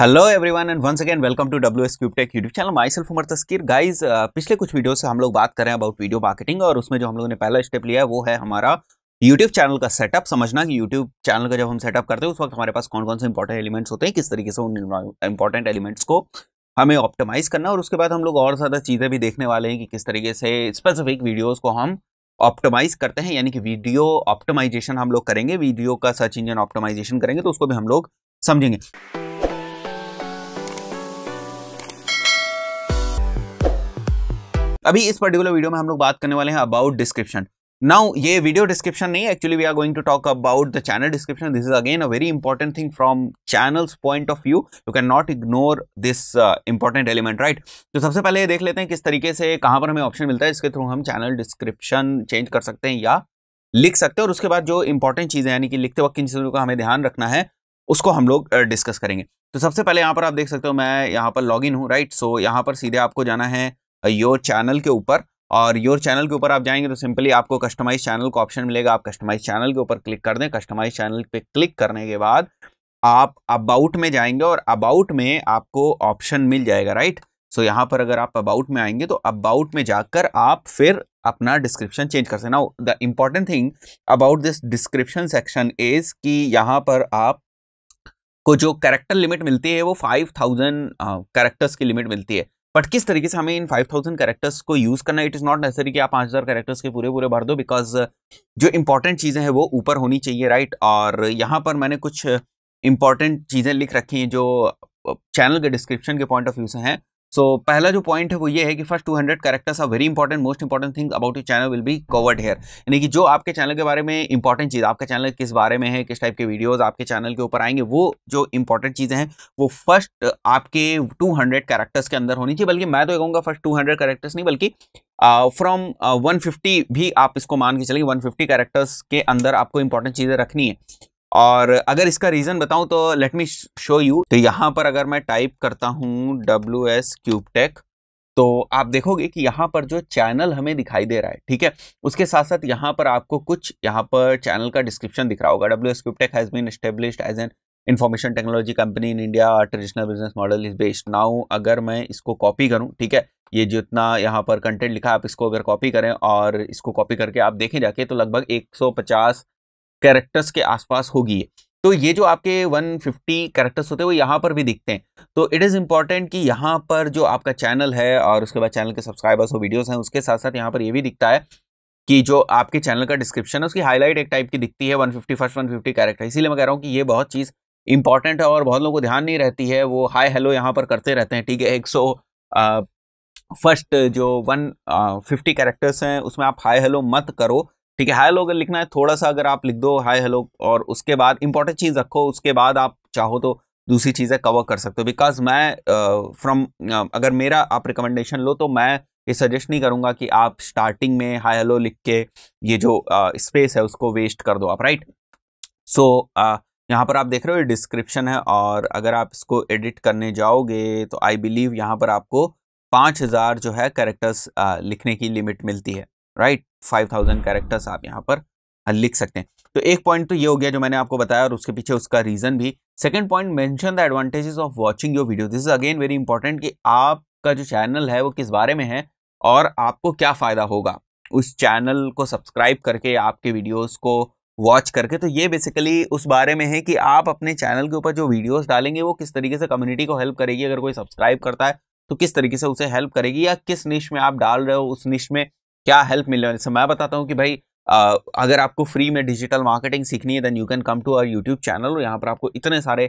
Hello everyone and once again welcome to W S Cubetech YouTube channel myself Umar Taskeer guys uh, पिछले कुछ video से हम लोग बात कर रहे हैं अबाउट वीडियो मार्केटिंग और उसमें जो हम लोगों ने पहला स्टेप लिया है वो है हमारा यूट्यूब चैनल का सेटअप समझना कि यूट्यूब चैनल का जब हम सेटअप करते हैं उस वक्त हमारे पास कौन कौन से इंपॉर्टेंट एलिमेंट्स होते हैं किस तरीके से उन इंपॉर्टेंट एलिमेंट्स को हमें ऑप्टिमाइज करना और उसके बाद हम लोग और ज़्यादा चीज़ें भी देखने वाले हैं कि किस तरीके से स्पेसिफिक वीडियोज़ को हम ऑप्टिमाइज करते हैं यानी कि वीडियो ऑप्टिमाइजेशन हम लोग करेंगे वीडियो का सर्च इंजन ऑप्टिमाइजेशन करेंगे तो उसको भी हम लोग समझेंगे अभी इस पर्टिकुलर वीडियो में हम लोग बात करने वाले हैं अबाउट डिस्क्रिप्शन नाउ ये वीडियो डिस्क्रिप्शन नहीं actually we are going to talk about the channel description this is again a very important thing from channels point of view you can not ignore this important element right तो सबसे पहले देख लेते हैं किस तरीके से कहाँ पर हमें ऑप्शन मिलता है इसके थ्रू हम चैनल डिस्क्रिप्शन चेंज कर सकते हैं या लिख सकते हैं और उसके बाद जो इंपॉर्टेंट चीज़ें यानी कि लिखते वक्त किन चीज़ों का हमें ध्यान रखना है उसको हम लोग डिस्कस करेंगे तो सबसे पहले यहाँ पर आप देख सकते हो मैं यहाँ पर लॉग इन हूँ राइट सो यहाँ पर सीधे आपको जाना है योर चैनल के ऊपर और योर चैनल के ऊपर आप जाएंगे तो सिंपली आपको कस्टमाइज चैनल का ऑप्शन मिलेगा आप कस्टमाइज चैनल के ऊपर क्लिक कर दें कस्टमाइज चैनल पे क्लिक करने के बाद आप अबाउट में जाएंगे और अबाउट में आपको ऑप्शन मिल जाएगा राइट सो यहाँ पर अगर आप अबाउट में आएंगे तो अबाउट में जाकर आप फिर अपना डिस्क्रिप्शन चेंज कर सकते now the important thing about this description section is कि यहाँ पर आप को जो करेक्टर लिमिट मिलती है वो फाइव थाउजेंड करेक्टर्स की लिमिट मिलती है बट किस तरीके से हमें इन 5000 कैरेक्टर्स को यूज़ करना इट इज़ नॉट नेसेसरी कि आप 5000 कैरेक्टर्स के पूरे पूरे भर दो बिकॉज uh, जो इंपॉर्टेंट चीज़ें हैं वो ऊपर होनी चाहिए राइट और यहाँ पर मैंने कुछ इंपॉर्टेंट चीज़ें लिख रखी हैं जो चैनल uh, के डिस्क्रिप्शन के पॉइंट ऑफ व्यू से हैं सो so, पहला जो पॉइंट है वो ये है कि first 200 characters are very important most important thing about you channel will be covered here यानी कि जो आपके चैनल के बारे में इंपॉर्टेंट चीज़ आपका चैनल किस बारे में है किस टाइप के वीडियोस आपके चैनल के ऊपर आएंगे वो जो इंपॉर्टेंट चीज़ें हैं वो फर्स्ट आपके टू कैरेक्टर्स के अंदर होनी चाहिए बल्कि मैं तो कहूँगा फर्स्ट टू कैरेक्टर्स नहीं बल्कि फ्रॉम वन फिफ्टी भी आप इसको मान के वन फिफ्टी कैरेक्टर्स के अंदर आपको इंपॉर्टेंट चीज़ें रखनी है और अगर इसका रीज़न बताऊं तो लेट मी शो यू तो यहाँ पर अगर मैं टाइप करता हूँ डब्ल्यू एस क्यूबटेक तो आप देखोगे कि यहां पर जो चैनल हमें दिखाई दे रहा है ठीक है उसके साथ साथ यहाँ पर आपको कुछ यहाँ पर चैनल का डिस्क्रिप्शन दिख रहा होगा W S Cubetech has been established as an information technology company in India traditional business model is based now अगर मैं इसको कॉपी करूँ ठीक है ये जितना यहाँ पर कंटेंट लिखा आप इसको अगर कॉपी करें और इसको कॉपी करके आप देखें जाके तो लगभग 150 कैरेक्टर्स के आसपास होगी तो ये जो आपके 150 कैरेक्टर्स होते हैं वो यहाँ पर भी दिखते हैं तो इट इज़ इंपॉर्टेंट कि यहाँ पर जो आपका चैनल है और उसके बाद चैनल के सब्सक्राइबर्स और वीडियोस हैं उसके साथ साथ यहाँ पर ये भी दिखता है कि जो आपके चैनल का डिस्क्रिप्शन है उसकी हाईलाइट एक टाइप की दिखती है one fifty first one fifty character इसीलिए मैं कह रहा हूँ कि ये बहुत चीज़ इंपॉर्टेंट है और बहुत लोगों को ध्यान नहीं रहती है वो हाई हेलो यहाँ पर करते रहते हैं ठीक है एक सौ फर्स्ट जो वन फिफ्टी कैरेक्टर्स हैं उसमें आप हाई हेलो मत करो ठीक है हाई हेलो अगर लिखना है थोड़ा सा अगर आप लिख दो हाई हेलो और उसके बाद इंपॉर्टेंट चीज़ रखो उसके बाद आप चाहो तो दूसरी चीज़ें कवर कर सकते हो बिकॉज मैं फ्रॉम uh, uh, अगर मेरा आप रिकमेंडेशन लो तो मैं ये सजेस्ट नहीं करूँगा कि आप स्टार्टिंग में हाई हेलो लिख के ये जो स्पेस uh, है उसको वेस्ट कर दो आप राइट सो यहाँ पर आप देख रहे हो ये डिस्क्रिप्शन है और अगर आप इसको एडिट करने जाओगे तो आई बिलीव यहाँ पर आपको पाँच हज़ार जो है करेक्टर्स लिखने की लिमिट मिलती है राइट फाइव थाउजेंड कैरेक्टर्स आप यहाँ पर हाँ, लिख सकते हैं तो एक पॉइंट तो ये हो गया जो मैंने आपको बताया और उसके पीछे उसका रीजन भी second point mention the advantages of watching your video this is again very important कि आपका जो चैनल है वो किस बारे में है और आपको क्या फ़ायदा होगा उस चैनल को सब्सक्राइब करके आपके वीडियोस को वॉच करके तो ये बेसिकली उस बारे में है कि आप अपने चैनल के ऊपर जो वीडियोस डालेंगे वो किस तरीके से कम्युनिटी को हेल्प करेगी अगर कोई सब्सक्राइब करता है तो किस तरीके से उसे हेल्प करेगी या किस निश में आप डाल रहे हो उस निश में क्या हेल्प मिलने वाली मैं बताता हूँ कि भाई आ, अगर आपको फ्री में डिजिटल मार्केटिंग सीखनी है then you can come to our YouTube channel और यहाँ पर आपको इतने सारे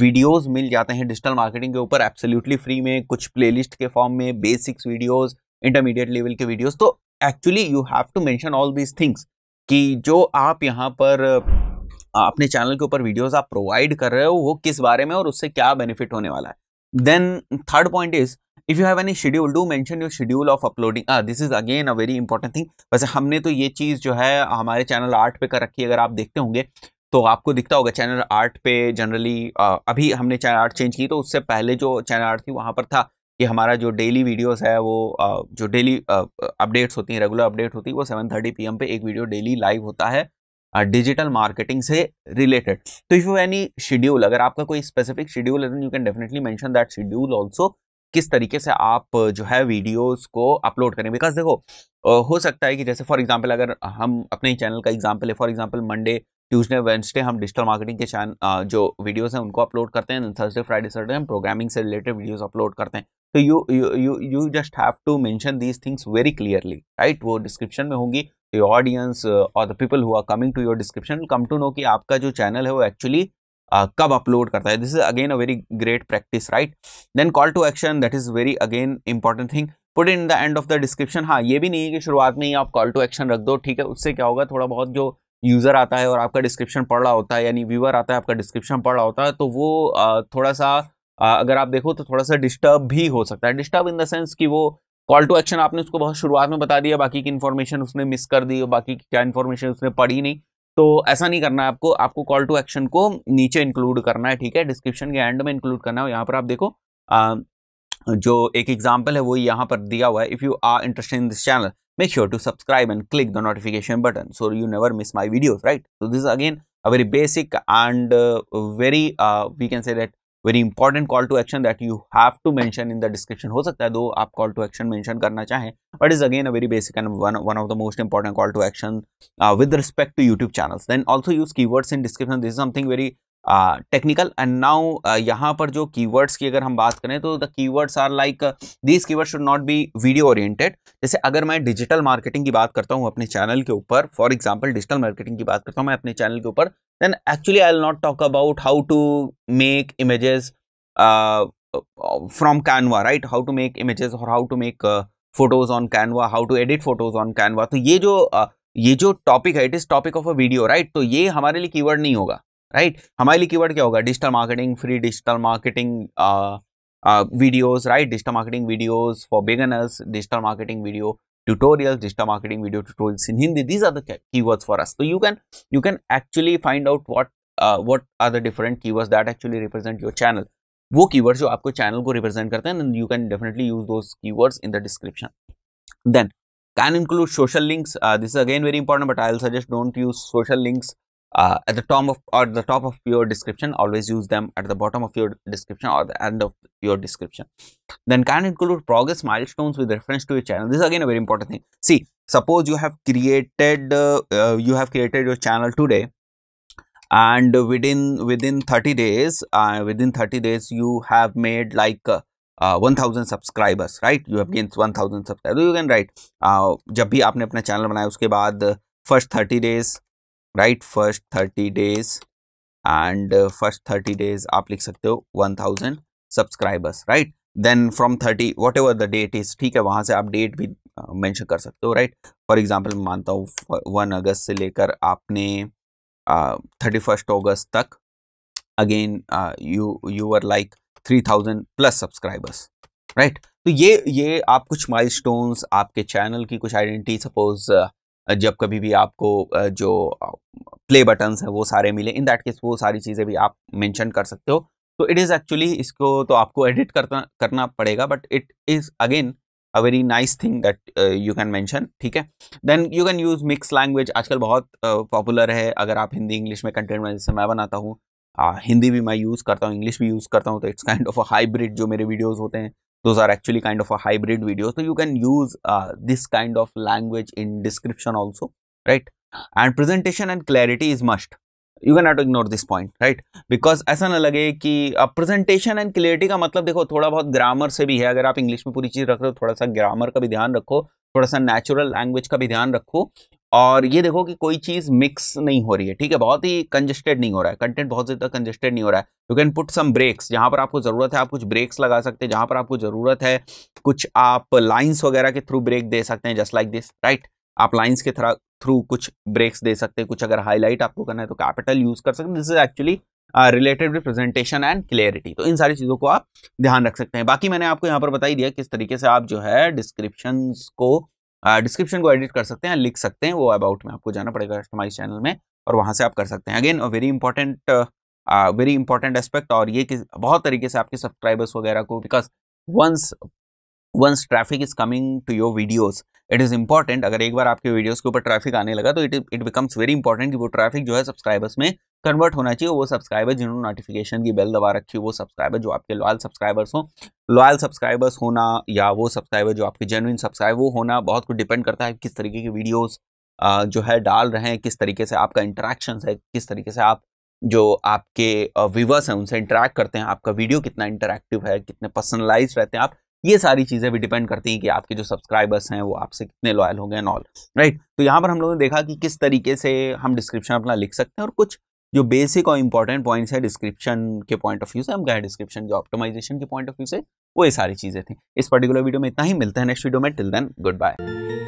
वीडियोस मिल जाते हैं डिजिटल मार्केटिंग के ऊपर एब्सोल्युटली फ्री में कुछ प्लेलिस्ट के फॉर्म में बेसिक्स वीडियोस इंटरमीडिएट लेवल के वीडियोस तो actually you have to mention all these things कि जो आप यहाँ पर अपने चैनल के ऊपर वीडियोस आप प्रोवाइड कर रहे हो वो किस बारे में और उससे क्या बेनिफिट होने वाला है then third point is if you have any schedule do mention your schedule of uploading ah this is again a very important thing वैसे हमने तो ये चीज़ जो है हमारे चैनल आर्ट पे कर रखी है अगर आप देखते होंगे तो आपको दिखता होगा चैनल आर्ट पे जनरली अभी हमने चैनल आर्ट चेंज की तो उससे पहले जो चैनल आर्ट थी वहाँ पर था कि हमारा जो डेली वीडियोस है वो जो डेली अपडेट्स होती हैं रेगुलर अपडेट होती है वो सेवन थर्टी पी पे एक वीडियो डेली लाइव होता है डिजिटल मार्केटिंग से रिलेटेड तो इफ यू एनी शेड्यूल अगर आपका कोई स्पेसिफिक शेड्यूल है you can definitely mention that schedule also किस तरीके से आप जो है वीडियोस को अपलोड करें बिकॉज देखो हो सकता है कि जैसे फॉर एग्जांपल अगर हम अपने चैनल का एग्जांपल है for example Monday Tuesday Wednesday हम डिजिटल मार्केटिंग के चैनल जो वीडियोस हैं उनको अपलोड करते हैं थर्सडे फ्राइडे सैटरडे हम प्रोग्रामिंग से रिलेटेड वीडियोज अपलोड करते हैं तो you you you just have to mention these things very clearly right वो डिस्क्रिप्शन में होंगी ऑडियंस और the people the people who are coming to your description कि आपका जो चैनल है वो एक्चुअली uh, कब अपलोड करता है this is again a very great practice right then call to action that is very again important thing put in the end of the description हाँ ये भी नहीं है कि शुरुआत में ही आप कॉल टू एक्शन रख दो ठीक है उससे क्या होगा थोड़ा बहुत जो यूज़र आता है और आपका डिस्क्रिप्शन पढ़ रहा होता है यानी व्यूअर आता है आपका डिस्क्रिप्शन पढ़ रहा होता है तो वो uh, थोड़ा सा uh, अगर आप देखो तो थोड़ा सा डिस्टर्ब भी हो सकता है डिस्टर्ब इन द सेंस कि वो कॉल टू एक्शन आपने उसको बहुत शुरुआत में बता दिया बाकी की इन्फॉर्मेशन उसने मिस कर दी और बाकी क्या इन्फॉर्मेशन उसने पढ़ी नहीं तो ऐसा नहीं करना है आपको आपको कॉल टू एक्शन को नीचे इंक्लूड करना है ठीक है डिस्क्रिप्शन के एंड में इंक्लूड करना है यहाँ पर आप देखो आ, जो एक एग्जाम्पल है वो यहाँ पर दिया हुआ है if you are interested in this channel make sure to subscribe and click the notification button so you never miss my videos right so this again a very basic and very we can say we very important call to action that you have to mention in the description हो सकता है दो आप call to action mention करना चाहें but is again a very basic and one of the most important call to action with respect to YouTube channels then also use keywords in description this is something very technical and now यहाँ पर जो keywords की अगर हम बात करें तो the keywords are like this keyword should not be video oriented जैसे अगर मैं डिजिटल मार्केटिंग की बात करता हूँ अपने चैनल के ऊपर फॉर एग्जाम्पल डिजिटल मार्केटिंग की बात करता हूँ मैं अपने चैनल के ऊपर then actually I'll not talk about how to make images from Canva right how to make images और how to make photos on Canva how to edit photos on Canva तो ये जो uh, ये जो topic है it is topic of a video right तो ये हमारे लिए कीवर्ड नहीं होगा राइट हमारे लिए कीवर्ड क्या होगा digital marketing free digital marketing videos right digital marketing videos for beginners digital marketing video tutorial digital marketing video tutorials in Hindi these are the keywords for us तो you can you can actually find out what uh, are the different different keywords that actually represent your channel वो keywords जो आपको channel को represent करते हैं you can definitely use those keywords in the description then can include social links this is again very important but I will suggest don't use social links uh, at the top of or the top of your description always use them at the bottom of your description or the end of your description then can include progress milestones with reference to your channel this is again a very important thing see suppose you have created uh, uh, you have created your channel today and within within 30 days uh, within 30 days you have made like uh, uh, 1000 subscribers, right? You have gained 1000 You can write, right जब भी आपने अपना channel बनाया उसके बाद first thirty days." Right first thirty days and first thirty days आप लिख सकते हो one thousand subscribers right then from thirty whatever the date is ठीक है वहां से आप डेट भी मैंशन uh, कर सकते हो राइट फॉर एग्जाम्पल मैं मानता हूँ वन अगस्त से लेकर आपने थर्टी फर्स्ट ऑगस्ट तक again you you are like three thousand plus subscribers right तो ये ये आप कुछ माइलस्टोन्स आपके चैनल की कुछ आइडेंटिटी सपोज जब कभी भी आपको जो प्ले बटन्स हैं वो सारे मिले इन दैट केस वो सारी चीज़ें भी आप मेंशन कर सकते हो तो इट इज़ एक्चुअली इसको तो आपको एडिट करना करना पड़ेगा but it is again a very nice thing that you can mention ठीक है then you can use mix language आजकल बहुत पॉपुलर uh, है अगर आप हिंदी इंग्लिश में कंटेंट में जैसे मैं बनाता हूँ हिंदी भी मैं यूज़ करता हूँ इंग्लिश भी यूज़ करता हूँ तो it's kind of a hybrid जो मेरे वीडियोज़ होते हैं those are actually kind of a hybrid video. So you can use uh, this kind of language in description also, right? And presentation and clarity is must. You can not ignore this point right because ऐसा ना लगे कि अब presentation and clarity का मतलब देखो थोड़ा बहुत ग्रामर से भी है अगर आप इंग्लिश में पूरी चीज़ रख रहे हो थोड़ा सा ग्रामर का भी ध्यान रखो थोड़ा सा नेचुरल लैंग्वेज का भी ध्यान रखो और ये देखो कि कोई चीज़ मिक्स नहीं हो रही है ठीक है बहुत ही कंजेस्टेड नहीं हो रहा है कंटेंट बहुत ज़्यादा कंजेस्टेड नहीं हो रहा है you can put some breaks जहां पर आपको ज़रूरत है आप कुछ ब्रेक्स लगा सकते हैं जहां पर आपको ज़रूरत है कुछ आप लाइन्स वगैरह के थ्रू ब्रेक दे सकते हैं जस्ट लाइक दिस राइट आप लाइन्स के थ्रू कुछ ब्रेक्स दे सकते हैं कुछ अगर हाईलाइट आपको करना है तो कैपिटल यूज़ कर सकते हैं this is actually related with presentation and clarity तो इन सारी चीज़ों को आप ध्यान रख सकते हैं बाकी मैंने आपको यहाँ पर बताई दिया किस तरीके से आप जो है डिस्क्रिप्शन को डिस्क्रिप्शन को एडिट कर सकते हैं लिख सकते हैं वो अबाउट में आपको जाना पड़ेगा कस्टमाइज चैनल में और वहाँ से आप कर सकते हैं again very important very important aspect और ये कि बहुत तरीके से आपके सब्सक्राइबर्स वगैरह को because once once traffic is coming to your videos it is important अगर एक बार आपके वीडियोस के ऊपर ट्रैफिक आने लगा तो it it becomes very important कि वो ट्रैफिक जो है सब्सक्राइबर्स में कन्वर्ट होना चाहिए वो सब्सक्राइबर जिन्होंने नोटिफिकेशन की बेल दबा रखी वो सब्सक्राइबर जो आपके लॉयल सब्सक्राइबर्स हों लॉयल सब्सक्राइबर्स होना या वो सब्सक्राइबर जो आपके जेनुइन सब्सक्राइबर वो होना बहुत कुछ डिपेंड करता है किस तरीके की वीडियोज़ जो है डाल रहे हैं किस तरीके से आपका इंटरेक्शन है किस तरीके से आप जो आपके व्यूवर्स हैं उनसे इंटरेक्ट करते हैं आपका वीडियो कितना इंटरेक्टिव है कितने पर्सनलाइज रहते हैं आप ये सारी चीज़ें भी डिपेंड करती हैं कि आपके जो सब्सक्राइबर्स हैं वो आपसे कितने लॉयल होंगे एंड ऑल राइट तो यहाँ पर हम लोगों ने देखा कि किस तरीके से हम डिस्क्रिप्शन अपना लिख सकते हैं और कुछ जो बेसिक और इंपॉर्टेंट पॉइंट्स है डिस्क्रिप्शन के पॉइंट ऑफ व्यू से हम गए डिस्क्रिप्शन के ऑप्टोमाइजेशन के पॉइंट ऑफ व्यू से वो ये सारी चीज़ें थी इस पर्टिकुलर वीडियो में इतना ही मिलता है नेक्स्ट वीडियो में टिल देन गुड बाय